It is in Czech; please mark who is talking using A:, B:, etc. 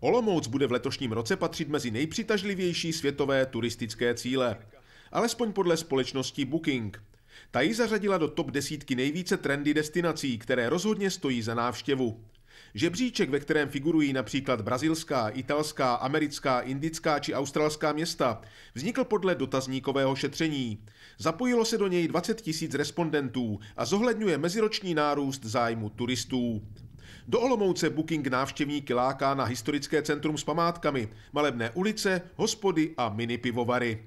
A: Olomouc bude v letošním roce patřit mezi nejpřitažlivější světové turistické cíle, alespoň podle společnosti Booking. Ta ji zařadila do top desítky nejvíce trendy destinací, které rozhodně stojí za návštěvu. Žebříček, ve kterém figurují například brazilská, italská, americká, indická či australská města, vznikl podle dotazníkového šetření. Zapojilo se do něj 20 tisíc respondentů a zohledňuje meziroční nárůst zájmu turistů. Do Olomouce booking návštěvníky láká na historické centrum s památkami, malebné ulice, hospody a mini pivovary.